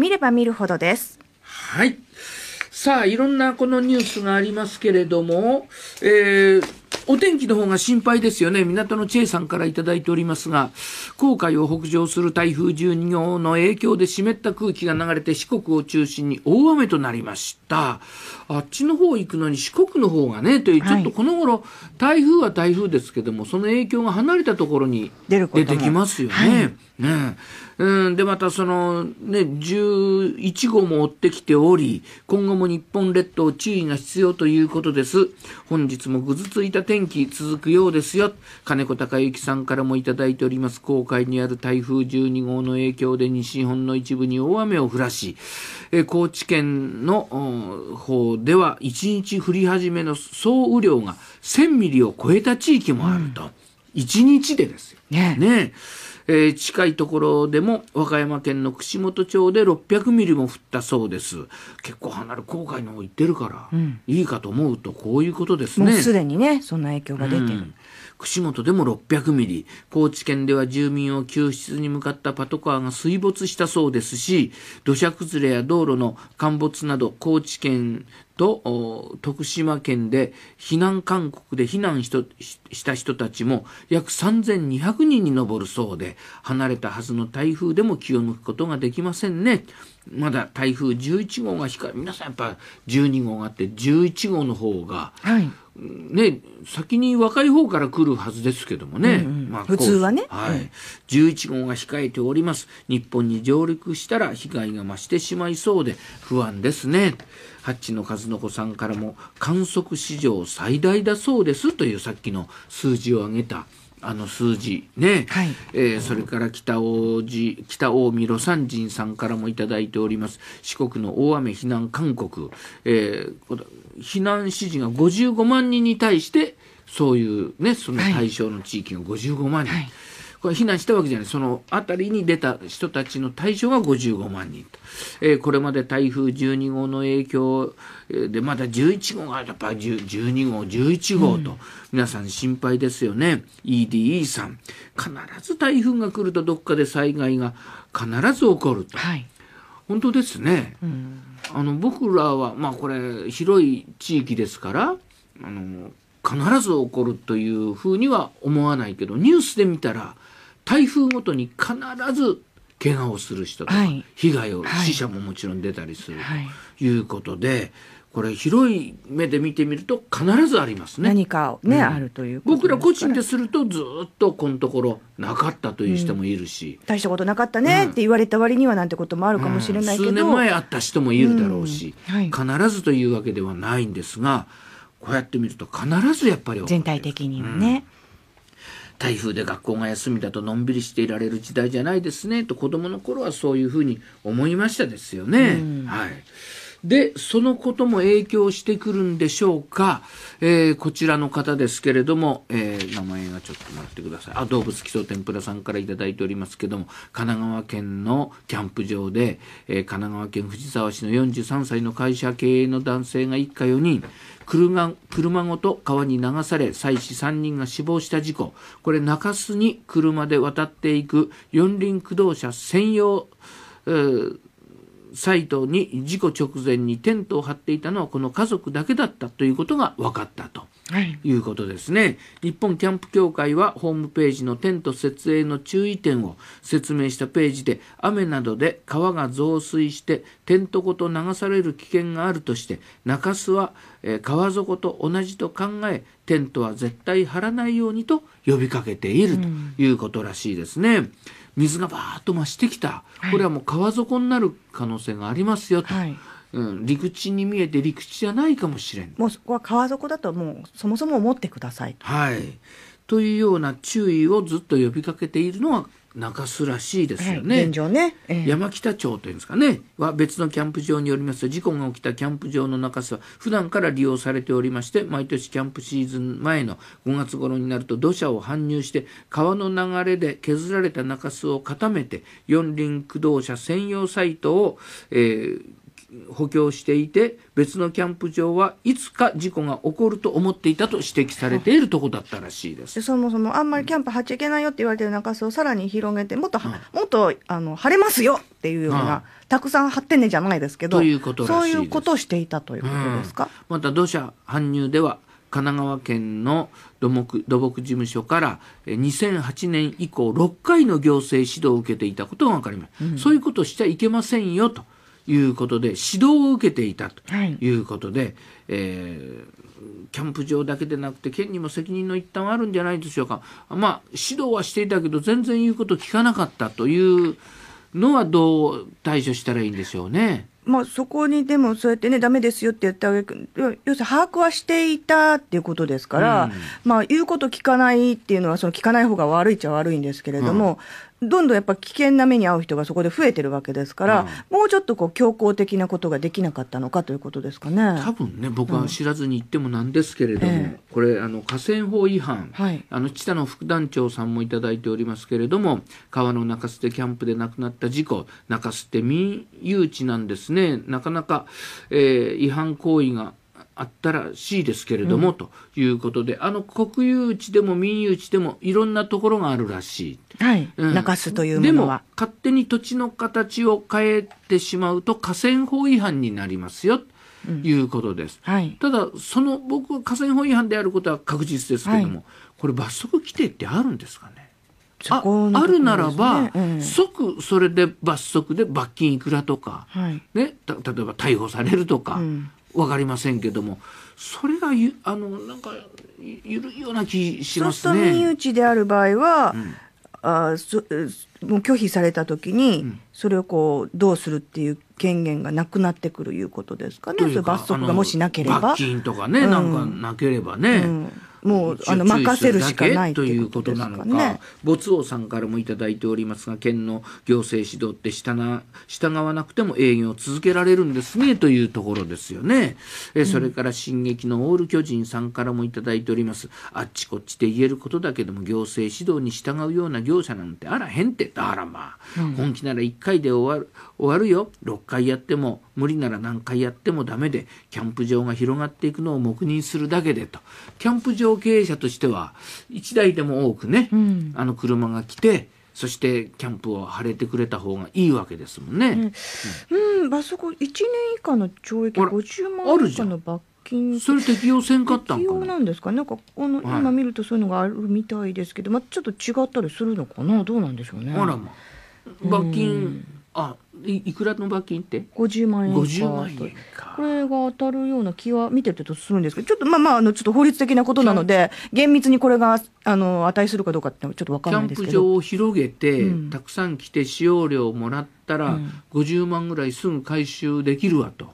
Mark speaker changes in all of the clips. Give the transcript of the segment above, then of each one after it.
Speaker 1: 見れば見るほどです。はい。さあ、いろんなこのニュースがありますけれども、えーお天気の方が心配ですよね。港のチェイさんから頂いておりますが、航海を北上する台風12号の影響で湿った空気が流れて四国を中心に大雨となりました。あっちの方行くのに四国の方がね、という、ちょっとこの頃、台風は台風ですけども、その影響が離れたところに出てきますよね。はい、ねうん、で、またその、ね、11号も追ってきており、今後も日本列島注意が必要ということです。本日もぐずついた天気続くようですよ。金子隆之さんからもいただいております。公海にある台風12号の影響で西日本の一部に大雨を降らし、え高知県の方では1日降り始めの総雨量が1000ミリを超えた地域もあると。うん、1日でですよ。ねねえー、近いところでも和歌山県の串本町で600ミリも降ったそうです結構離れ郊外の方行ってるから、うん、いいかと思うとこういうことですねすで
Speaker 2: にねそんな影響が出てる、う
Speaker 1: ん、串本でも600ミリ高知県では住民を救出に向かったパトカーが水没したそうですし土砂崩れや道路の陥没など高知県と徳島県で避難勧告で避難した人たちも約3200人に上るそうで離れたはずの台風でも気を抜くことができませんねまだ台風11号が控え皆さんやっぱ12号があって11号の方が、はいね、先に若い方から来るはずですけどもね、うんうん、まあ、普通はね、はい、11号が控えております日本に上陸したら被害が増してしまいそうで不安ですねハッチの数の子さんからも観測史上最大だそうですというさっきの数字を上げたあの数字ね、はい、えー、それから北大路北近江魯山人さんからもいただいております四国の大雨避難勧告、えー、避難指示が55万人に対してそういうねその対象の地域が55万人。はいはいこれ避難したわけじゃない。その辺りに出た人たちの対象が55万人と。えー、これまで台風12号の影響で、まだ11号が、やっぱり12号、11号と、皆さん心配ですよね。うん、EDE さん。必ず台風が来るとどっかで災害が必ず起こると。はい、本当ですね。うん、あの僕らは、まあこれ、広い地域ですから、あの必ず起こるというふうには思わないけどニュースで見たら台風ごとに必ず怪我をする人とか、はい、被害を、死者ももちろん出たりするということで。これ広い目で見てみると必ずありますね。何かね、うん、あるという僕ら個人でするとずっとこのところなかったという人もいるし、う
Speaker 2: ん、大したことなかったねって言われた割にはなんてこともあるかもしれないけど、うん、数年前あっ
Speaker 1: た人もいるだろうし、はい、必ずというわけではないんですがこうやって見ると必ずやっぱり全体的にはね。台風で学校が休みだとのんびりしていられる時代じゃないですねと子供の頃はそういうふうに思いましたですよね。はい。で、そのことも影響してくるんでしょうか。えー、こちらの方ですけれども、えー、名前がちょっと待ってください。あ、動物基礎天ぷらさんから頂いておりますけども、神奈川県のキャンプ場で、えー、神奈川県藤沢市の43歳の会社経営の男性が一家4人、車車ごと川に流され妻子3人が死亡した事故これ中洲に車で渡っていく四輪駆動車専用、えーサイトに事故直前にテントを張っていたのはこの家族だけだったということが分かったと。いうことですね、はい、日本キャンプ協会はホームページのテント設営の注意点を説明したページで雨などで川が増水してテントごと流される危険があるとして中洲は、え川底と同じと考えテントは絶対張らないようにと呼びかけているということらしいですね。うん水がバーッと増してきた、これはもう川底になる可能性がありますよと。はいうん、陸地に見えて陸地じゃないかもしれん。
Speaker 2: もうそこは川底だともうそもそも思ってください。
Speaker 1: はい。というような注意をずっと呼びかけているのが中洲らしいですよね。はい山北町というんですかねは別のキャンプ場によりますと事故が起きたキャンプ場の中洲は普段から利用されておりまして毎年キャンプシーズン前の5月頃になると土砂を搬入して川の流れで削られた中洲を固めて四輪駆動車専用サイトを、えー、補強していて別のキャンプ場はいつか事故が起こると思っていたと指摘されているとこだったらしいです
Speaker 2: そもそもあんまりキャンプ張っちゃいけないよって言われてる中洲をさらに広げてもっと、うん、もっとあの晴れますよっていうような、うん、たくさん張ってねじゃないですけどそういうことをしていたということで
Speaker 1: すか、うん、また土砂搬入では神奈川県の土木土木事務所から2008年以降6回の行政指導を受けていたことが分かります、うん、そういうことしちゃいけませんよということで指導を受けていたということで、はい、えー、キャンプ場だけでなくて県にも責任の一端あるんじゃないでしょうか、まあ、指導はしていたけど全然言うこと聞かなかったというのはどう対処したらいいんでしょうね。
Speaker 2: まあ、そこにでもそうやってね、だめですよって言ってあげる、要するに把握はしていたっていうことですから、うん、まあ、言うこと聞かないっていうのは、その聞かない方が悪いっちゃ悪いんですけれども、どんどんやっぱ危険な目に遭う人がそこで増えてるわけですから、うん、もうちょっとこう強硬的なことができなかったのかということですかね多分
Speaker 1: ね、僕は知らずに言ってもなんですけれども、うんえー、これあの、河川法違反、はい、あの知多の副団長さんもいただいておりますけれども、川の中洲でキャンプで亡くなった事故、中洲って民有地なんですね、なかなか、えー、違反行為があったらしいですけれども、うん、ということであの国有地でも民有地でもいろんなところがあるらしい、はいうん、中洲というものはでも勝手に土地の形を変えてしまうと河川法違反になりますよういうことです、はい、ただその僕は河川法違反であることは確実ですけれども、はい、これ罰則規定ってあるんですかねあ、ね、あるならば、うん、即それで罰則で罰金いくらとか、はい、ね、た例えば逮捕されるとか、うん、分かりませんけどもそれがゆあのなんかゆるいような
Speaker 2: 気しますね。身内である場合は、うんあそもう拒否された時に、それをこうどうするっていう権限がなくなってくるいうことですかね、うん、罰則がもしなければ罰金と
Speaker 1: かね、うん、なんかなければね、うん、
Speaker 2: もうあの任せるしかない
Speaker 1: ということなのか、ね、没王さんからも頂いておりますが県の行政指導って従従わなくても営業を続けられるんですねというところですよね、えそれから「進撃のオール巨人」さんからも頂いておりますあっちこっちで言えることだけども行政指導に従うような業者なんてあらへんってだからまあ、うん、本気なら1回で終わる終わるよ6回やっても無理なら何回やってもダメでキャンプ場が広がっていくのを黙認するだけでとキャンプ場商経営者としては1台でも多くね、うん、あの車が来てそしてキャンプを晴れてくれた方がいいわけですもん
Speaker 2: ね。うん、うん、罰則1年以下の懲役50万円以下の罰金それ適用せんかったんかな。なんですか、なんかこの、はい、今見るとそういうのがあるみたいですけど、まあちょっと違ったりするのかなどうなんでしょうね。あらまあ、罰金、うん、あいくらの罰金って50万円万円これが当たるような気は見てるとするんですけどちょっとまあまああのちょっと法律的なことなので厳密にこれがあの値するかどうかってちょっと分かんないですけどキャンプ場を
Speaker 1: 広げて、うん、たくさん来て使用料をもらったら、うん、50万ぐらいすぐ回収できるわと、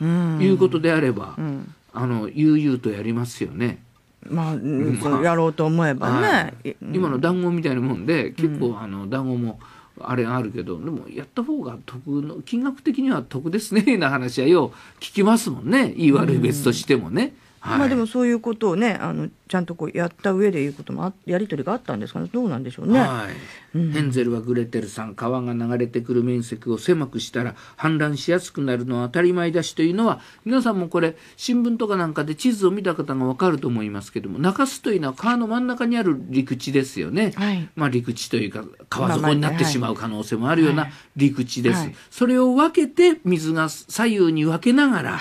Speaker 2: うん、いうこ
Speaker 1: とであれば、うん、あの悠々とやりますよね。
Speaker 2: まあ、まあ、や
Speaker 1: ろうと思えばね、はい、今の談合みたいなもんで結構、あの談合も。あれあるけどでもやった方が得の
Speaker 2: 金額的には得ですねな話はよう聞きますもんね言い悪い別としてもね。うんはい、まあでもそういうことをねあのちゃんとこうやった上でいうこともやり取りがあったんですかねどうなんでしょうね、はいうん、ヘンゼルはグレテルさん川が流れてくる面積を狭くし
Speaker 1: たら氾濫しやすくなるのは当たり前だしというのは皆さんもこれ新聞とかなんかで地図を見た方がわかると思いますけども中州というのは川の真ん中にある陸地ですよね、はい、まあ陸地というか川底になってしまう可能性もあるような陸地です、それを分けて水が左右に分けながら、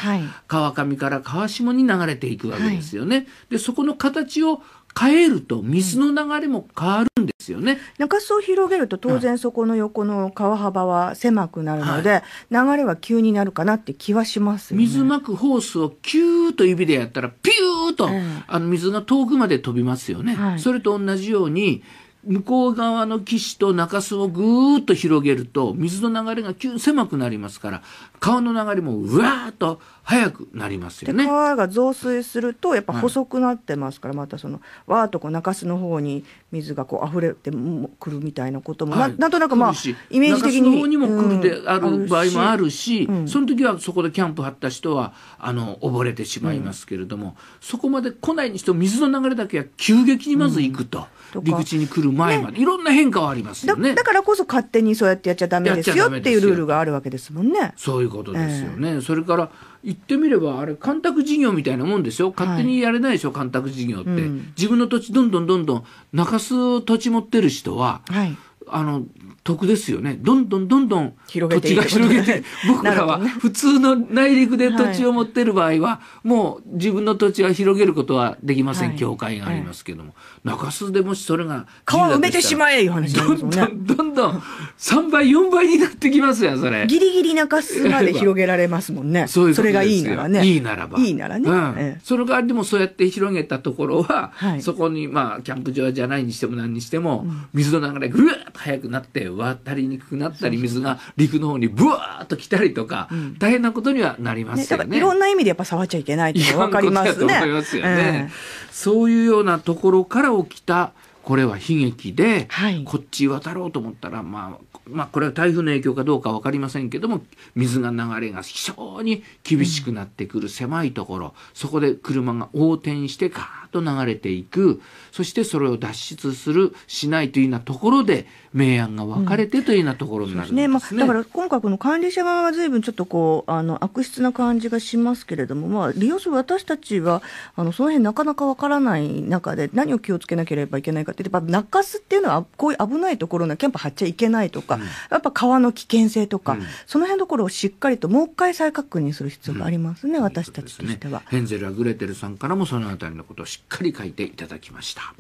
Speaker 1: 川上から川下に流れてていくわけですよね。はい、でそこの形を変えると水の流れも変わ
Speaker 2: るんですよね、中洲を広げると当然そこの横の川幅は狭くなるので、はい、流れは急になるかなって気はします、ね、水まくホースをキューと指でや
Speaker 1: ったらピューと、あの水が遠くまで飛びますよね、はい、それと同じように向こう側の岸と中州をぐーっと広げると水の流れが急狭くなりますから川の流れもうわーっと速くなりますよね。
Speaker 2: 川が増水するとやっぱ細くなってますから、はい、またそのわーっとこう中州の方に水がこう溢れてくるみたいなことも、はい、なんとなくまあイメージ的に。中の方にも来るである場合もあ
Speaker 1: るし、うん、その時はそこでキャンプ張った人はあの溺れてしまいますけれども、うん、そこまで来ないにしても水の流れだけは急激にまず行くと。うん陸地に来る前まで、いろんな変化はあります
Speaker 2: よねだからこそ勝手にそうやってやっちゃダメですよっていうルール
Speaker 1: があるわけですもんねそういうことですよね、それから言ってみればあれ干拓事業みたいなもんですよ勝手にやれないでしょ、はい、干拓事業って、うん、自分の土地どんどんどんどん中洲土地持ってる人は、はい、あの得ですよね。どんどんどんどん土地が広げて、僕らは普通の内陸で土地を持ってる場合は、もう自分の土地は広げることはできません。境界がありますけども。中洲でもしそれが。川埋めてしまえよ、話どんどんどんどん3倍、4倍になってきますよ、それ。ギリ
Speaker 2: ギリ中洲まで広げられますもんね。そうそれがいいならね。いいならば。いいならね。
Speaker 1: その代わりでもそうやって広げたところは、そこにまあ、キャンプ場じゃないにしても何にしても、水の流れぐーっと速くなって、渡りにくくなったり水が陸の方にブワーッと来たりとか、大変なことにはなりますよね。ねいろ
Speaker 2: んな意味でやっぱ触っちゃいけないって分かりますね。
Speaker 1: そういうようなところから起きたこれは悲劇で、はい、こっち渡ろうと思ったら、まあ、まあこれは台風の影響かどうか分かりませんけども水が流れが非常に厳しくなってくる狭いところ、うん、そこで車が横転してかーッと流れていくそしてそれを脱出するしないというようなところで明暗が分かれてというようなところになるんですね
Speaker 2: うんすねまあ、だから今回この管理者側は随分ちょっとこうあの悪質な感じがしますけれども、まあ、利用する私たちはあのその辺なかなか分からない中で何を気をつけなければいけないかってやっぱ中州っていうのは、こういう危ないところのキャンプ張っちゃいけないとか、うん、やっぱ川の危険性とか、うん、その辺のところをしっかりともう一回再確認する必要がありますね、うん、私たちと
Speaker 1: しては、ね、ヘンゼル・アグレテルさんからもそのあたりのことをしっかり書いていただきました。